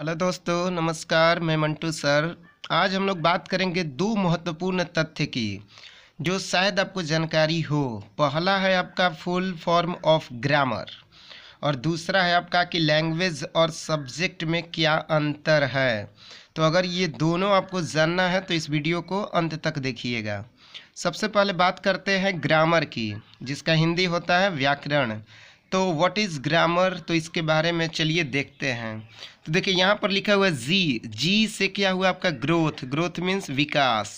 hello दोस्तों नमस्कार मैं मंटू सर आज हम लोग बात करेंगे दो महत्वपूर्ण तथ्य की जो शायद आपको जानकारी हो पहला है आपका फुल फॉर्म ऑफ ग्रामर और दूसरा है आपका कि लैंग्वेज और सब्जेक्ट में क्या अंतर है तो अगर ये दोनों आपको जानना है तो इस वीडियो को अंत तक देखिएगा सबसे पहले बात करते हैं ग्रामर की जिसका हिंदी होता है व्याकरण तो व्हाट इज़ ग्रामर तो इसके बारे में चलिए देखते हैं तो देखिए यहाँ पर लिखा हुआ है जी जी से क्या हुआ आपका ग्रोथ ग्रोथ मीन्स विकास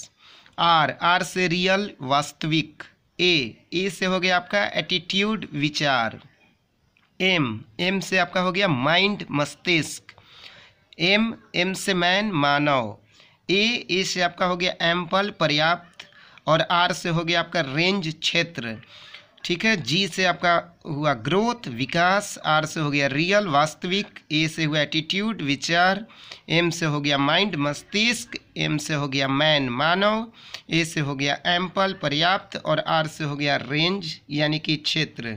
आर आर से रियल वास्तविक ए ए से हो गया आपका एटीट्यूड विचार एम एम से आपका हो गया माइंड मस्तिष्क एम एम से मैन मानव ए ए से आपका हो गया एम्पल पर्याप्त और आर से हो गया आपका रेंज क्षेत्र ठीक है जी से आपका हुआ ग्रोथ विकास आर से हो गया रियल वास्तविक ए से हुआ एटीट्यूड विचार एम से हो गया माइंड मस्तिष्क एम से हो गया मैन मानव ए से हो गया एम्पल पर्याप्त और आर से हो गया रेंज यानी कि क्षेत्र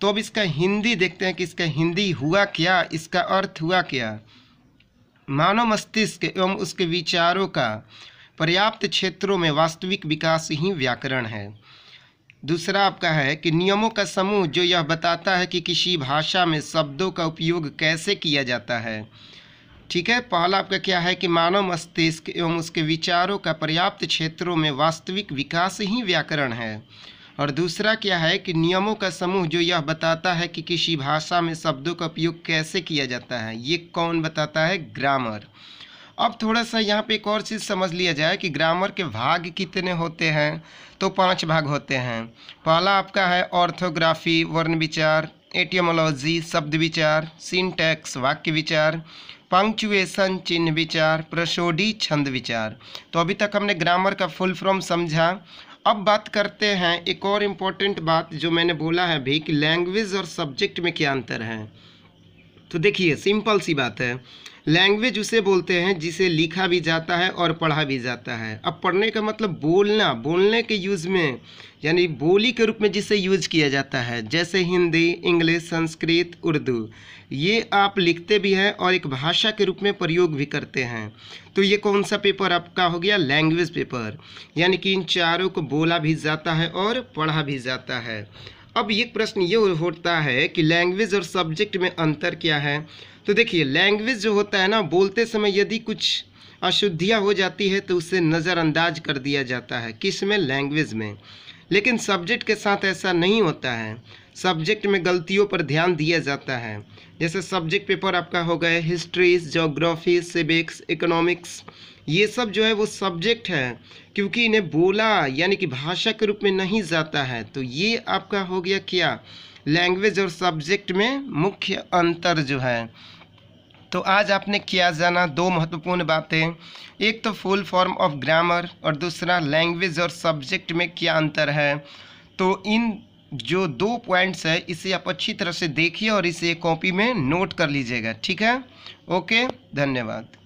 तो अब इसका हिंदी देखते हैं कि इसका हिंदी हुआ क्या इसका अर्थ हुआ क्या मानव मस्तिष्क एवं उसके विचारों का पर्याप्त क्षेत्रों में वास्तविक विकास ही व्याकरण है दूसरा आपका है कि नियमों का समूह जो यह बताता है कि किसी भाषा में शब्दों का उपयोग कैसे किया जाता है ठीक है पहला आपका क्या है कि मानव मस्तिष्क एवं उसके विचारों का पर्याप्त क्षेत्रों में वास्तविक विकास ही व्याकरण है और दूसरा क्या है कि नियमों का समूह जो यह बताता है कि किसी भाषा में शब्दों का उपयोग कैसे किया जाता है ये कौन बताता है ग्रामर अब थोड़ा सा यहाँ पे एक और चीज़ समझ लिया जाए कि ग्रामर के भाग कितने होते हैं तो पांच भाग होते हैं पहला आपका है ऑर्थोग्राफी वर्ण विचार एटियोमोलॉजी शब्द विचार सिंटैक्स वाक्य विचार पंक्चुएशन चिन्ह विचार प्रसोडी छंद विचार तो अभी तक हमने ग्रामर का फुल फॉर्म समझा अब बात करते हैं एक और इम्पोर्टेंट बात जो मैंने बोला है भी कि लैंग्वेज और सब्जेक्ट में क्या अंतर है तो देखिए सिंपल सी बात है लैंग्वेज उसे बोलते हैं जिसे लिखा भी जाता है और पढ़ा भी जाता है अब पढ़ने का मतलब बोलना बोलने के यूज़ में यानी बोली के रूप में जिसे यूज किया जाता है जैसे हिंदी इंग्लिश संस्कृत उर्दू ये आप लिखते भी हैं और एक भाषा के रूप में प्रयोग भी करते हैं तो ये कौन सा पेपर आपका हो गया लैंग्वेज पेपर यानी कि इन चारों को बोला भी जाता है और पढ़ा भी जाता है अब एक प्रश्न ये होता है कि लैंग्वेज और सब्जेक्ट में अंतर क्या है तो देखिए लैंग्वेज जो होता है ना बोलते समय यदि कुछ अशुद्धियाँ हो जाती है तो उसे नज़रअंदाज कर दिया जाता है किस में लैंग्वेज में लेकिन सब्जेक्ट के साथ ऐसा नहीं होता है सब्जेक्ट में गलतियों पर ध्यान दिया जाता है जैसे सब्जेक्ट पेपर आपका हो गया हिस्ट्री जोग्राफी सिविक्स इकोनॉमिक्स ये सब जो है वो सब्जेक्ट है क्योंकि इन्हें बोला यानी कि भाषा के रूप में नहीं जाता है तो ये आपका हो गया क्या लैंग्वेज और सब्जेक्ट में मुख्य अंतर जो है तो आज आपने किया जाना दो महत्वपूर्ण बातें एक तो फुल फॉर्म ऑफ ग्रामर और दूसरा लैंग्वेज और सब्जेक्ट में क्या अंतर है तो इन जो दो पॉइंट्स है इसे आप अच्छी तरह से देखिए और इसे कॉपी में नोट कर लीजिएगा ठीक है ओके धन्यवाद